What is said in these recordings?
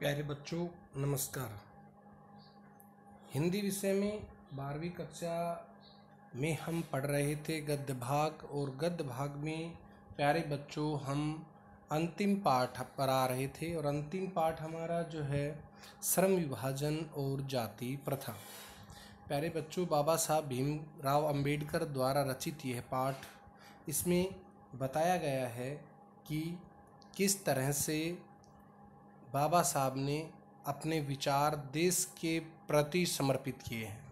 प्यारे बच्चों नमस्कार हिंदी विषय में बारहवीं कक्षा में हम पढ़ रहे थे गद्य भाग और गद्य भाग में प्यारे बच्चों हम अंतिम पाठ पर आ रहे थे और अंतिम पाठ हमारा जो है श्रम विभाजन और जाति प्रथा प्यारे बच्चों बाबा साहब भीमराव अंबेडकर द्वारा रचित यह पाठ इसमें बताया गया है कि किस तरह से बाबा साहब ने अपने विचार देश के प्रति समर्पित किए हैं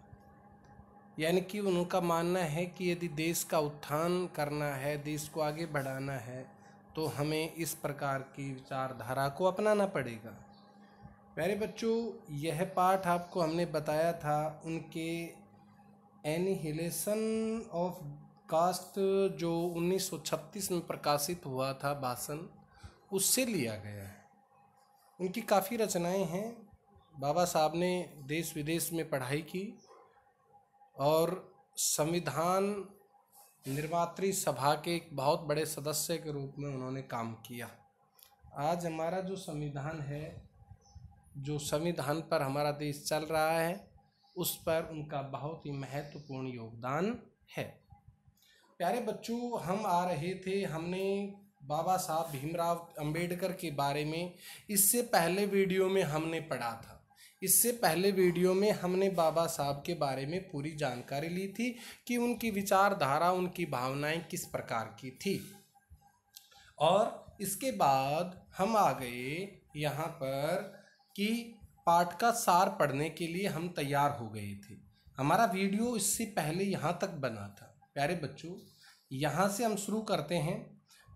यानी कि उनका मानना है कि यदि देश का उत्थान करना है देश को आगे बढ़ाना है तो हमें इस प्रकार की विचारधारा को अपनाना पड़ेगा मेरे बच्चों यह पाठ आपको हमने बताया था उनके एनिहिलेशन ऑफ कास्ट जो 1936 में प्रकाशित हुआ था भाषण उससे लिया गया है उनकी काफ़ी रचनाएं हैं बाबा साहब ने देश विदेश में पढ़ाई की और संविधान निर्मात्री सभा के एक बहुत बड़े सदस्य के रूप में उन्होंने काम किया आज हमारा जो संविधान है जो संविधान पर हमारा देश चल रहा है उस पर उनका बहुत ही महत्वपूर्ण योगदान है प्यारे बच्चों हम आ रहे थे हमने बाबा साहब भीमराव अंबेडकर के बारे में इससे पहले वीडियो में हमने पढ़ा था इससे पहले वीडियो में हमने बाबा साहब के बारे में पूरी जानकारी ली थी कि उनकी विचारधारा उनकी भावनाएं किस प्रकार की थी और इसके बाद हम आ गए यहाँ पर कि पाठ का सार पढ़ने के लिए हम तैयार हो गए थे हमारा वीडियो इससे पहले यहाँ तक बना था प्यारे बच्चों यहाँ से हम शुरू करते हैं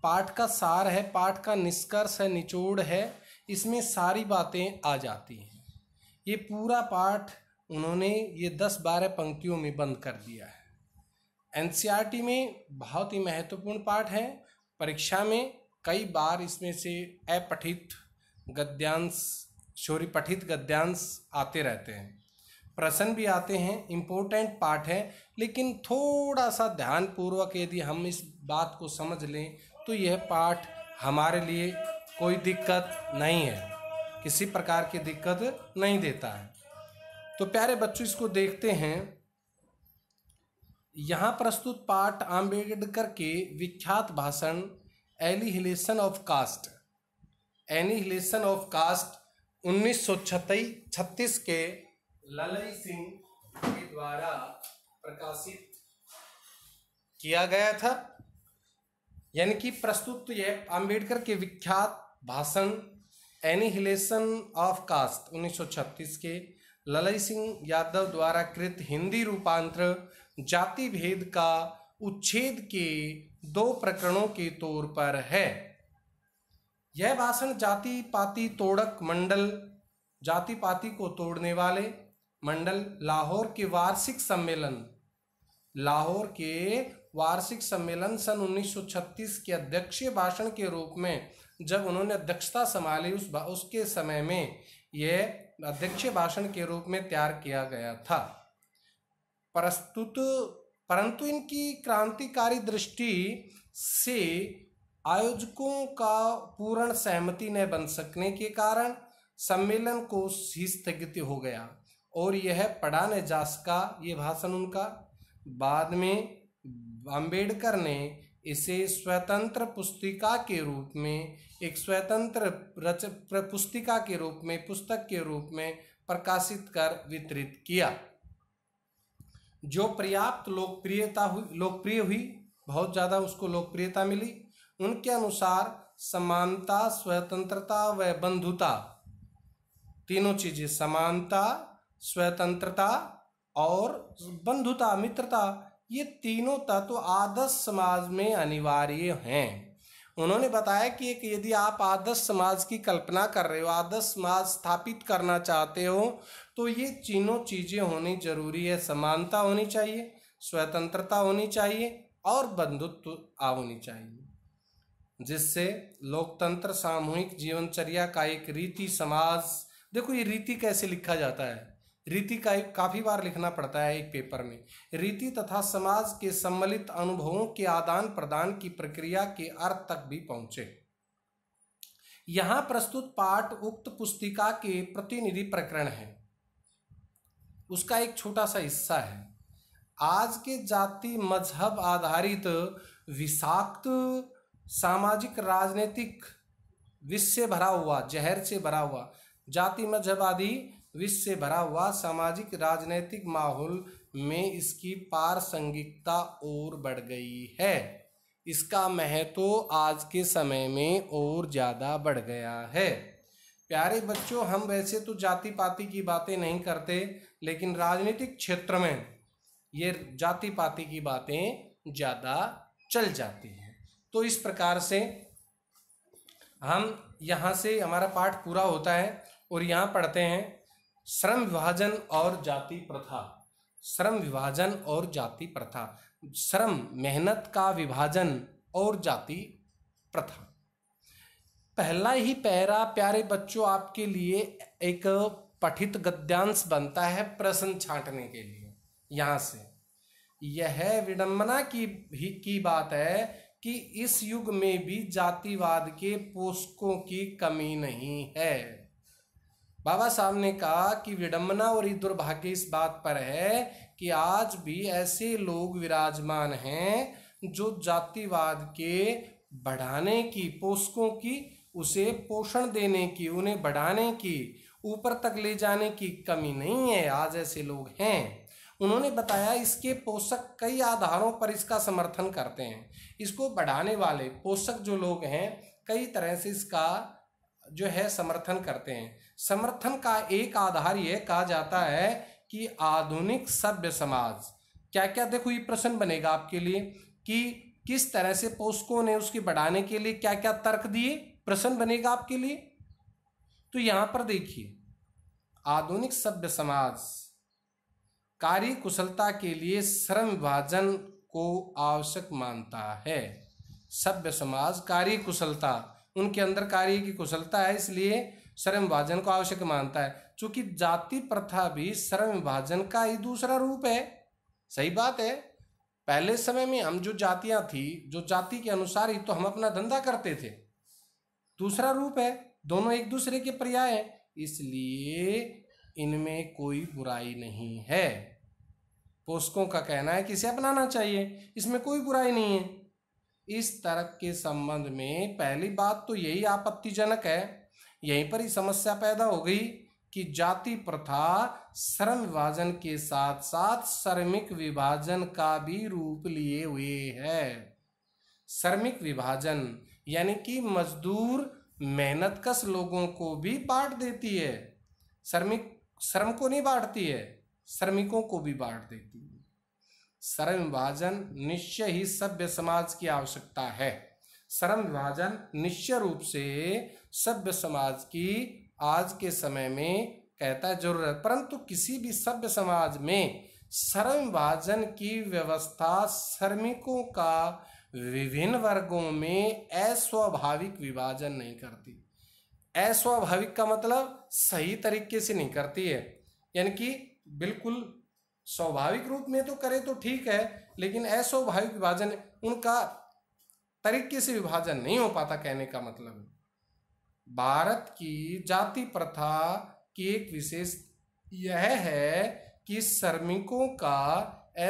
पाठ का सार है पाठ का निष्कर्ष है निचोड़ है इसमें सारी बातें आ जाती हैं ये पूरा पाठ उन्होंने ये दस बारह पंक्तियों में बंद कर दिया है एन में बहुत ही महत्वपूर्ण पाठ है परीक्षा में कई बार इसमें से अपठित गद्यांश शोरी पठित गद्यांश आते रहते हैं प्रश्न भी आते हैं इम्पोर्टेंट पार्ट है लेकिन थोड़ा सा ध्यानपूर्वक यदि हम इस बात को समझ लें तो यह पाठ हमारे लिए कोई दिक्कत नहीं है किसी प्रकार की दिक्कत नहीं देता है तो प्यारे बच्चों इसको देखते हैं यहाँ प्रस्तुत पाठ आम्बेडकर के विख्यात भाषण annihilation of caste annihilation of caste उन्नीस सौ छत्तीस के ललई सिंह के द्वारा प्रकाशित किया गया था यानी कि प्रस्तुत तो ये आम्बेडकर के विख्यात भाषण एनिहिलेशन ऑफ कास्ट 1936 के ललई सिंह यादव द्वारा कृत हिंदी रूपांतर जाति भेद का उच्छेद के दो प्रकरणों के तौर पर है यह भाषण जाति पाति तोड़क मंडल जाति पाति को तोड़ने वाले मंडल लाहौर के वार्षिक सम्मेलन लाहौर के वार्षिक सम्मेलन सन 1936 के अध्यक्षीय भाषण के रूप में जब उन्होंने अध्यक्षता संभाली उस उसके समय में यह अध्यक्षीय भाषण के रूप में तैयार किया गया था प्रस्तुत परंतु इनकी क्रांतिकारी दृष्टि से आयोजकों का पूर्ण सहमति न बन सकने के कारण सम्मेलन को ही स्थगित हो गया और यह पढ़ा न जा सका ये भाषण उनका बाद में अंबेडकर ने इसे स्वतंत्र पुस्तिका के रूप में एक स्वतंत्र रच पुस्तिका के रूप में पुस्तक के रूप में प्रकाशित कर वितरित किया जो पर्याप्त लोकप्रियता हुई लोकप्रिय हुई बहुत ज़्यादा उसको लोकप्रियता मिली उनके अनुसार समानता स्वतंत्रता व बंधुता तीनों चीज़ें समानता स्वतंत्रता और बंधुता मित्रता ये तीनों तत्व आदर्श समाज में अनिवार्य हैं उन्होंने बताया कि एक यदि आप आदर्श समाज की कल्पना कर रहे हो आदर्श समाज स्थापित करना चाहते हो तो ये तीनों चीज़ें होनी जरूरी है समानता होनी चाहिए स्वतंत्रता होनी चाहिए और बंधुत्व होनी चाहिए जिससे लोकतंत्र सामूहिक जीवनचर्या का एक रीति समाज देखो ये रीति कैसे लिखा जाता है रीति का एक काफ़ी बार लिखना पड़ता है एक पेपर में रीति तथा समाज के सम्मिलित अनुभवों के आदान प्रदान की प्रक्रिया के अर्थ तक भी पहुंचे यहाँ प्रस्तुत पाठ उक्त पुस्तिका के प्रतिनिधि प्रकरण है उसका एक छोटा सा हिस्सा है आज के जाति मजहब आधारित विषाक्त सामाजिक राजनीतिक विष से भरा हुआ जहर से भरा हुआ जाति मजहब आदि विश्व से भरा हुआ सामाजिक राजनैतिक माहौल में इसकी पारसंगिकता और बढ़ गई है इसका महत्व आज के समय में और ज़्यादा बढ़ गया है प्यारे बच्चों हम वैसे तो जाति पाति की बातें नहीं करते लेकिन राजनीतिक क्षेत्र में ये जाति पाति की बातें ज़्यादा चल जाती हैं तो इस प्रकार से हम यहाँ से हमारा पाठ पूरा होता है और यहाँ पढ़ते हैं श्रम विभाजन और जाति प्रथा श्रम विभाजन और जाति प्रथा श्रम मेहनत का विभाजन और जाति प्रथा पहला ही पैरा प्यारे बच्चों आपके लिए एक पठित गद्यांश बनता है प्रश्न छांटने के लिए यहाँ से यह विडंबना की भी की बात है कि इस युग में भी जातिवाद के पोषकों की कमी नहीं है बाबा साहब ने कहा कि विडंबना और दुर्भाग्य इस बात पर है कि आज भी ऐसे लोग विराजमान हैं जो जातिवाद के बढ़ाने की पोषकों की उसे पोषण देने की उन्हें बढ़ाने की ऊपर तक ले जाने की कमी नहीं है आज ऐसे लोग हैं उन्होंने बताया इसके पोषक कई आधारों पर इसका समर्थन करते हैं इसको बढ़ाने वाले पोषक जो लोग हैं कई तरह से इसका जो है समर्थन करते हैं समर्थन का एक आधार यह कहा जाता है कि आधुनिक सभ्य समाज क्या क्या देखो ये प्रश्न बनेगा आपके लिए कि किस तरह से पोषकों ने उसकी बढ़ाने के लिए क्या क्या तर्क दिए प्रश्न बनेगा आपके लिए तो यहां पर देखिए आधुनिक सभ्य समाज कार्य कुशलता के लिए श्रम विभाजन को आवश्यक मानता है सभ्य समाज कार्य कुशलता उनके अंदर कार्य की कुशलता है इसलिए श्रम विभाजन को आवश्यक मानता है चूंकि जाति प्रथा भी श्रम विभाजन का ही दूसरा रूप है सही बात है पहले समय में हम जो जातियां थी जो जाति के अनुसार ही तो हम अपना धंधा करते थे दूसरा रूप है दोनों एक दूसरे के पर्याय हैं इसलिए इनमें कोई बुराई नहीं है पोषकों का कहना है कि इसे अपनाना चाहिए इसमें कोई बुराई नहीं है इस तर्क के संबंध में पहली बात तो यही आपत्तिजनक है यहीं पर ही समस्या पैदा हो गई कि जाति प्रथा श्रम विभाजन के साथ साथ श्रमिक विभाजन का भी रूप लिए हुए है श्रमिक विभाजन यानी कि मजदूर मेहनत कश लोगों को भी बांट देती है श्रमिक श्रम को नहीं बांटती है श्रमिकों को भी बांट देती है श्रम विभाजन निश्चय ही सभ्य समाज की आवश्यकता है श्रम विभाजन निश्चय रूप से सभ्य समाज की आज के समय में कहता जरूरत परंतु किसी भी सभ्य समाज में श्रम विभाजन की व्यवस्था श्रमिकों का विभिन्न वर्गों में अस्वाभाविक विभाजन नहीं करती अस्वाभाविक का मतलब सही तरीके से नहीं करती है यानी कि बिल्कुल स्वाभाविक रूप में तो करे तो ठीक है लेकिन अस्वाभाविक विभाजन उनका तरीके से विभाजन नहीं हो पाता कहने का मतलब है भारत की जाति प्रथा की एक विशेष यह है कि श्रमिकों का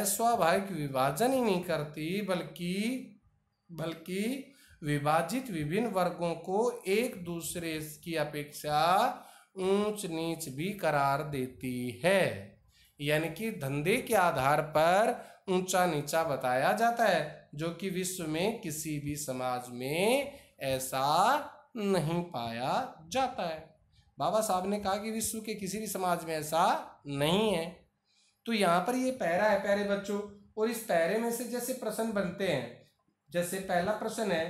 अस्वाभाविक विभाजन ही नहीं करती बल्कि बल्कि विभाजित विभिन्न वर्गों को एक दूसरे की अपेक्षा ऊंच नीच भी करार देती है यानी कि धंधे के आधार पर ऊंचा नीचा बताया जाता है जो कि विश्व में किसी भी समाज में ऐसा नहीं पाया जाता है बाबा साहब ने कहा कि विश्व के किसी भी समाज में ऐसा नहीं है तो यहाँ पर ये पैरा है प्यारे बच्चों और इस पैरे में से जैसे प्रश्न बनते हैं जैसे पहला प्रश्न है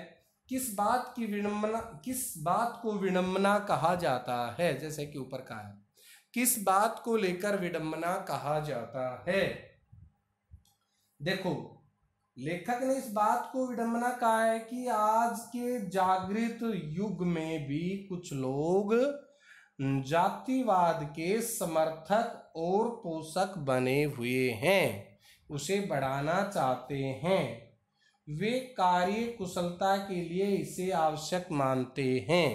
किस बात की विनम्बना किस बात को विनम्बना कहा जाता है जैसे कि ऊपर कहा है किस बात को लेकर विडंबना कहा जाता है देखो लेखक ने इस बात को विडंबना कहा है कि आज के जागृत युग में भी कुछ लोग जातिवाद के समर्थक और पोषक बने हुए हैं उसे बढ़ाना चाहते हैं वे कार्य कुशलता के लिए इसे आवश्यक मानते हैं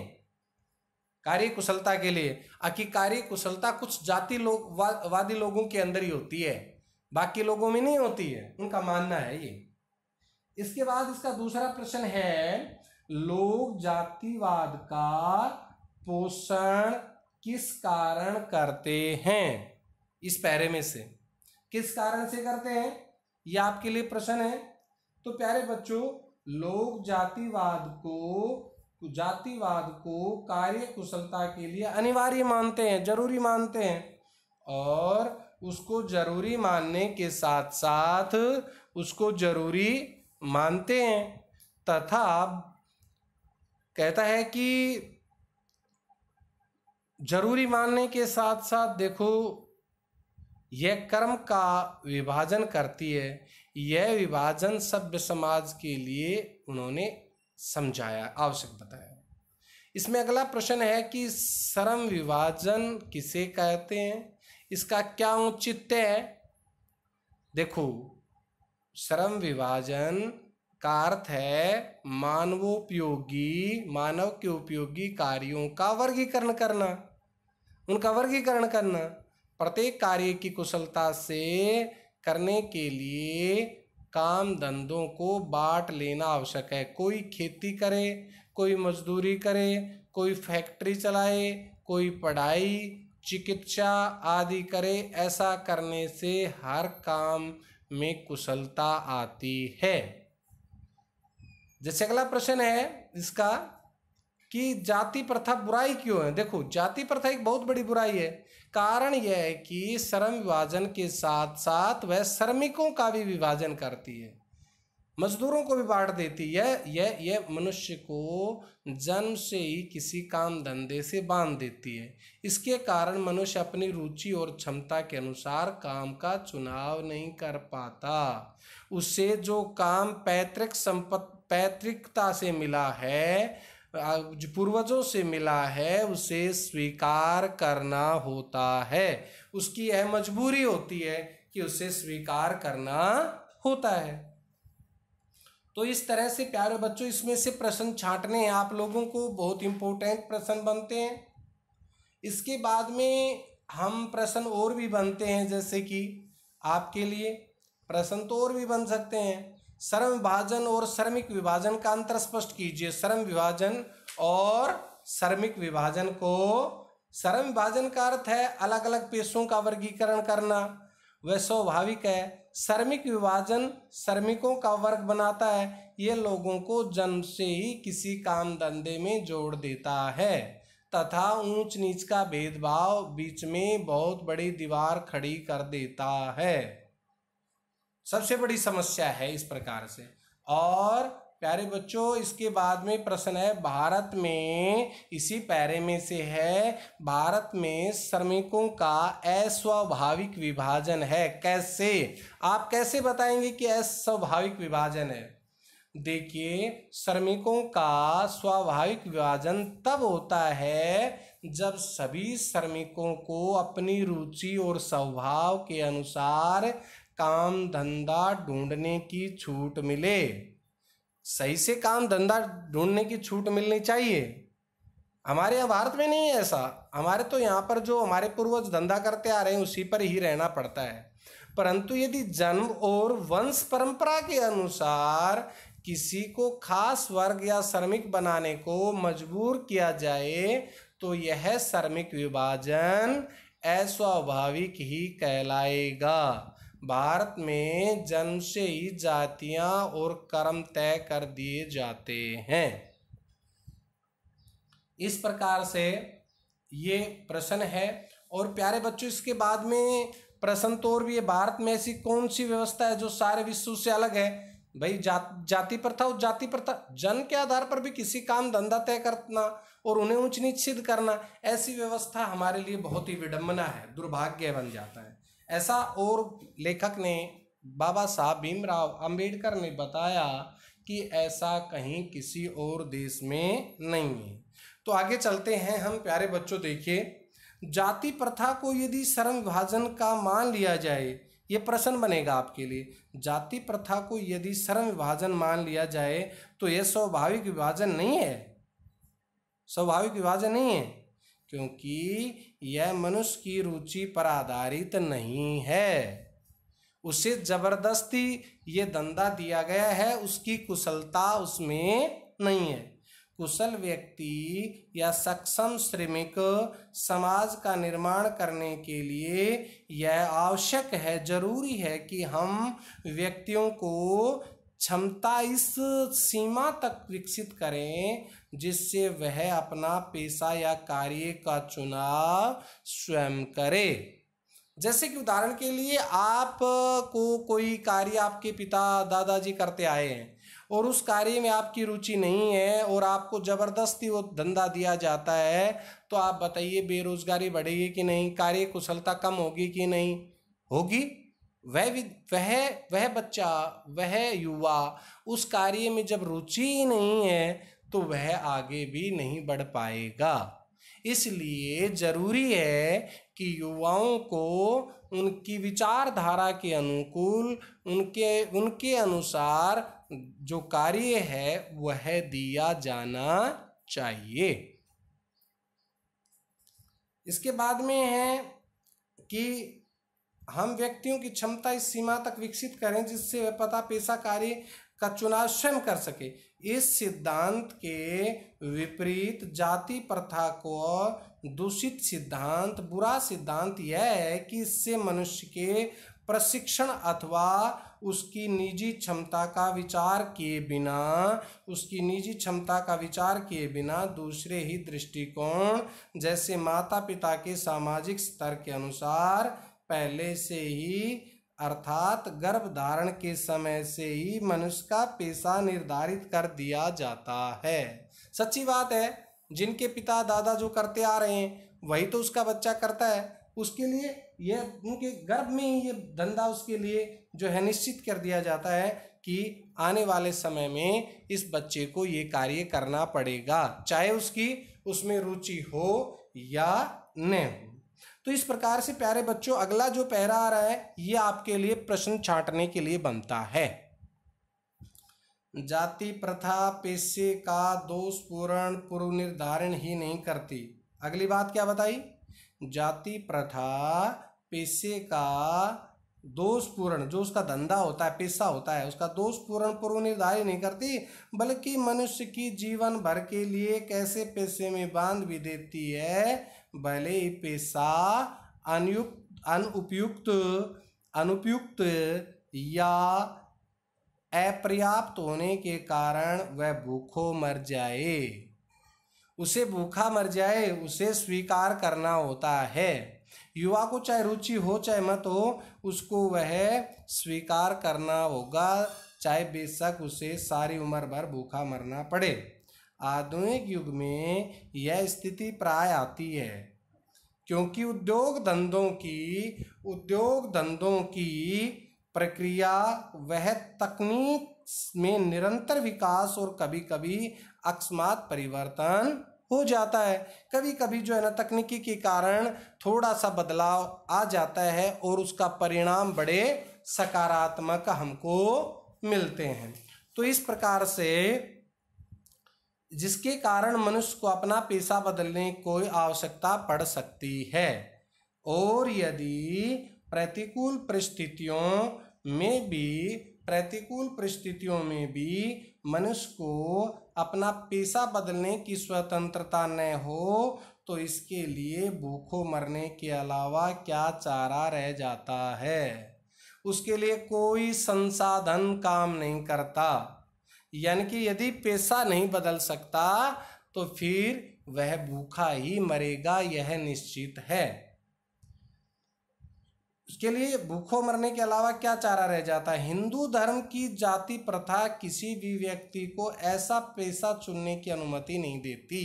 कार्य कुशलता के लिए आखिर कार्य कुशलता कुछ जाति लोग वा, वादी लोगों के अंदर ही होती है बाकी लोगों में नहीं होती है उनका मानना है ये इसके बाद इसका दूसरा प्रश्न है लोग जातिवाद का पोषण किस कारण करते हैं इस पैरे में से किस कारण से करते हैं ये आपके लिए प्रश्न है तो प्यारे बच्चों लोग जातिवाद को तो जातिवाद को कार्य कुशलता के लिए अनिवार्य मानते हैं जरूरी मानते हैं और उसको जरूरी मानने के साथ साथ उसको जरूरी मानते हैं तथा कहता है कि जरूरी मानने के साथ साथ देखो यह कर्म का विभाजन करती है यह विभाजन सभ्य समाज के लिए उन्होंने समझाया आवश्यक बताया इसमें अगला प्रश्न है कि श्रम विभाजन किसे कहते हैं इसका क्या औचित्य है देखो श्रम विभाजन का अर्थ है मानवोपयोगी मानव के उपयोगी कार्यों का वर्गीकरण करना उनका वर्गीकरण करना प्रत्येक कार्य की कुशलता से करने के लिए काम धंधों को बांट लेना आवश्यक है कोई खेती करे कोई मजदूरी करे कोई फैक्ट्री चलाए कोई पढ़ाई चिकित्सा आदि करे ऐसा करने से हर काम में कुशलता आती है जैसे अगला प्रश्न है इसका कि जाति प्रथा बुराई क्यों है देखो जाति प्रथा एक बहुत बड़ी बुराई है कारण यह है कि श्रम विभाजन के साथ साथ वह श्रमिकों का भी विभाजन करती है मजदूरों को भी बांट देती है यह यह मनुष्य को जन्म से ही किसी काम धंधे से बांध देती है इसके कारण मनुष्य अपनी रुचि और क्षमता के अनुसार काम का चुनाव नहीं कर पाता उसे जो काम पैतृक संपत्ति पैतृकता से मिला है पूर्वजों से मिला है उसे स्वीकार करना होता है उसकी यह मजबूरी होती है कि उसे स्वीकार करना होता है तो इस तरह से प्यारे बच्चों इसमें से प्रश्न छांटने हैं आप लोगों को बहुत इंपॉर्टेंट प्रश्न बनते हैं इसके बाद में हम प्रश्न और भी बनते हैं जैसे कि आपके लिए प्रश्न तो और भी बन सकते हैं श्रम विभाजन और श्रमिक विभाजन का अंतर स्पष्ट कीजिए श्रम विभाजन और श्रमिक विभाजन को श्रम विभाजन का अर्थ है अलग अलग पेशों का वर्गीकरण करना वह स्वाभाविक है श्रमिक विभाजन श्रमिकों का वर्ग बनाता है ये लोगों को जन्म से ही किसी काम धंधे में जोड़ देता है तथा ऊंच नीच का भेदभाव बीच में बहुत बड़ी दीवार खड़ी कर देता है सबसे बड़ी समस्या है इस प्रकार से और प्यारे बच्चों इसके बाद में प्रश्न है भारत में इसी पैरे में से है भारत में श्रमिकों का अस्वाभाविक विभाजन है कैसे आप कैसे बताएंगे कि अस्वाभाविक विभाजन है देखिए श्रमिकों का स्वाभाविक विभाजन तब होता है जब सभी श्रमिकों को अपनी रुचि और स्वभाव के अनुसार काम धंधा ढूंढने की छूट मिले सही से काम धंधा ढूंढने की छूट मिलनी चाहिए हमारे यहाँ भारत में नहीं है ऐसा हमारे तो यहाँ पर जो हमारे पूर्वज धंधा करते आ रहे हैं उसी पर ही रहना पड़ता है परंतु यदि जन्म और वंश परंपरा के अनुसार किसी को खास वर्ग या श्रमिक बनाने को मजबूर किया जाए तो यह श्रमिक विभाजन अस्वाभाविक ही कहलाएगा भारत में जन्म से ही जातियां और कर्म तय कर दिए जाते हैं इस प्रकार से ये प्रश्न है और प्यारे बच्चों इसके बाद में प्रश्न तो और भी है भारत में ऐसी कौन सी व्यवस्था है जो सारे विश्व से अलग है भाई जात जाति प्रथा और जाति प्रथा जन के आधार पर भी किसी काम धंधा तय करना और उन्हें ऊंच नीच सिद्ध करना ऐसी व्यवस्था हमारे लिए बहुत ही विडंबना है दुर्भाग्य बन जाता है ऐसा और लेखक ने बाबा साहब भीमराव अंबेडकर ने बताया कि ऐसा कहीं किसी और देश में नहीं है तो आगे चलते हैं हम प्यारे बच्चों देखिए जाति प्रथा को यदि शर्म विभाजन का मान लिया जाए ये प्रश्न बनेगा आपके लिए जाति प्रथा को यदि शर्म विभाजन मान लिया जाए तो यह स्वाभाविक विभाजन नहीं है स्वाभाविक विभाजन नहीं है क्योंकि यह मनुष्य की रुचि पर आधारित नहीं है उसे जबरदस्ती ये धंधा दिया गया है उसकी कुशलता उसमें नहीं है कुशल व्यक्ति या सक्षम श्रमिक समाज का निर्माण करने के लिए यह आवश्यक है जरूरी है कि हम व्यक्तियों को क्षमता इस सीमा तक विकसित करें जिससे वह अपना पेशा या कार्य का चुनाव स्वयं करे जैसे कि उदाहरण के लिए आप को कोई कार्य आपके पिता दादाजी करते आए हैं और उस कार्य में आपकी रुचि नहीं है और आपको ज़बरदस्ती वो धंधा दिया जाता है तो आप बताइए बेरोज़गारी बढ़ेगी कि नहीं कार्य कुशलता कम होगी कि नहीं होगी वह वह वह बच्चा वह युवा उस कार्य में जब रुचि ही नहीं है तो वह आगे भी नहीं बढ़ पाएगा इसलिए जरूरी है कि युवाओं को उनकी विचारधारा के अनुकूल उनके उनके अनुसार जो कार्य है वह दिया जाना चाहिए इसके बाद में है कि हम व्यक्तियों की क्षमता इस सीमा तक विकसित करें जिससे वह पता पेशा कार्य का स्वयं कर सके इस सिद्धांत के विपरीत जाति प्रथा को दूषित सिद्धांत बुरा सिद्धांत यह है कि इससे मनुष्य के प्रशिक्षण अथवा उसकी निजी क्षमता का विचार किए बिना उसकी निजी क्षमता का विचार किए बिना दूसरे ही दृष्टिकोण जैसे माता पिता के सामाजिक स्तर के अनुसार पहले से ही अर्थात गर्भधारण के समय से ही मनुष्य का पेशा निर्धारित कर दिया जाता है सच्ची बात है जिनके पिता दादा जो करते आ रहे हैं वही तो उसका बच्चा करता है उसके लिए यह उनके गर्भ में ही ये धंधा उसके लिए जो है निश्चित कर दिया जाता है कि आने वाले समय में इस बच्चे को ये कार्य करना पड़ेगा चाहे उसकी उसमें रुचि हो या न हो तो इस प्रकार से प्यारे बच्चों अगला जो पहरा आ रहा है यह आपके लिए प्रश्न छाटने के लिए बनता है जाति प्रथा पेशे का दोष पूर्ण पूर्व निर्धारण ही नहीं करती अगली बात क्या बताई जाति प्रथा पेशे का दोष पूर्ण जो उसका धंधा होता है पेशा होता है उसका दोष पूर्ण पूर्व निर्धारित नहीं करती बल्कि मनुष्य की जीवन भर के लिए कैसे पेशे में बांध भी देती है भले ही पेशा अनुयुक्त अनुपयुक्त अनुपयुक्त या अपर्याप्त होने के कारण वह भूखो मर जाए उसे भूखा मर जाए उसे स्वीकार करना होता है युवा को चाहे रुचि हो चाहे मत हो उसको वह स्वीकार करना होगा चाहे बेशक उसे सारी उम्र भर भूखा मरना पड़े आधुनिक युग में यह स्थिति प्राय आती है क्योंकि उद्योग धंधों की उद्योग धंधों की प्रक्रिया वह तकनीक में निरंतर विकास और कभी कभी अकस्मात परिवर्तन हो जाता है कभी कभी जो है ना तकनीकी के कारण थोड़ा सा बदलाव आ जाता है और उसका परिणाम बड़े सकारात्मक हमको मिलते हैं तो इस प्रकार से जिसके कारण मनुष्य को अपना पेशा बदलने कोई आवश्यकता पड़ सकती है और यदि प्रतिकूल परिस्थितियों में भी प्रतिकूल परिस्थितियों में भी मनुष्य को अपना पेशा बदलने की स्वतंत्रता न हो तो इसके लिए भूखों मरने के अलावा क्या चारा रह जाता है उसके लिए कोई संसाधन काम नहीं करता यानी कि यदि पेशा नहीं बदल सकता तो फिर वह भूखा ही मरेगा यह निश्चित है उसके लिए भूखों मरने के अलावा क्या चारा रह जाता है हिंदू धर्म की जाति प्रथा किसी भी व्यक्ति को ऐसा पेशा चुनने की अनुमति नहीं देती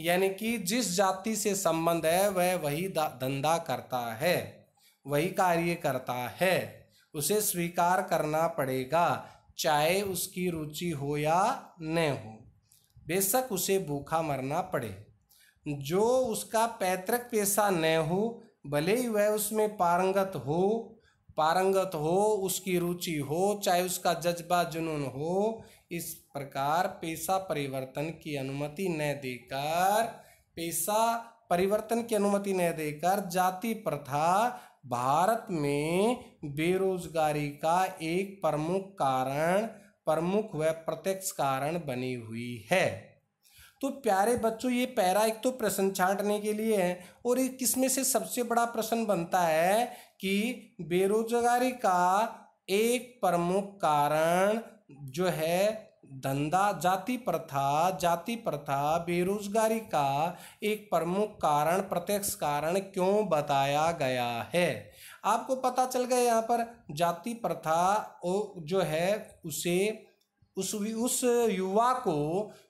यानी कि जिस जाति से संबंध है वह वही धंधा करता है वही कार्य करता है उसे स्वीकार करना पड़ेगा चाहे उसकी रुचि हो या न हो बेशक उसे भूखा मरना पड़े जो उसका पैतृक पेशा न हो भले ही वह उसमें पारंगत हो पारंगत हो उसकी रुचि हो चाहे उसका जज्बा जुनून हो इस प्रकार पेशा परिवर्तन की अनुमति न देकर पेशा परिवर्तन की अनुमति न देकर जाति प्रथा भारत में बेरोजगारी का एक प्रमुख कारण प्रमुख व प्रत्यक्ष कारण बनी हुई है तो प्यारे बच्चों ये पैरा एक तो प्रश्न छाटने के लिए है और एक किसमें से सबसे बड़ा प्रश्न बनता है कि बेरोजगारी का एक प्रमुख कारण जो है धंधा जाति प्रथा जाति प्रथा बेरोजगारी का एक प्रमुख कारण प्रत्यक्ष कारण क्यों बताया गया है आपको पता चल गया यहाँ पर जाति प्रथा जो है उसे उस उस युवा को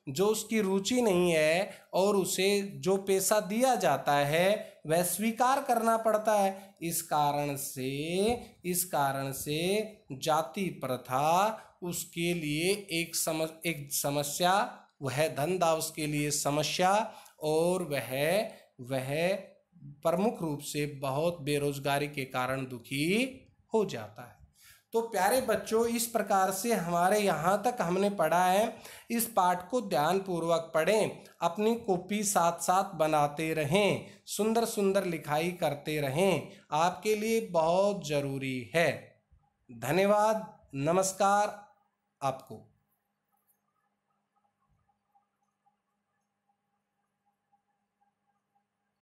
जो उसकी रुचि नहीं है और उसे जो पैसा दिया जाता है वह स्वीकार करना पड़ता है इस कारण से इस कारण से जाति प्रथा उसके लिए एक समस एक समस्या वह धंधा उसके लिए समस्या और वह वह प्रमुख रूप से बहुत बेरोजगारी के कारण दुखी हो जाता है तो प्यारे बच्चों इस प्रकार से हमारे यहाँ तक हमने पढ़ा है इस पाठ को ध्यानपूर्वक पढ़ें अपनी कॉपी साथ साथ बनाते रहें सुंदर सुंदर लिखाई करते रहें आपके लिए बहुत ज़रूरी है धन्यवाद नमस्कार आपको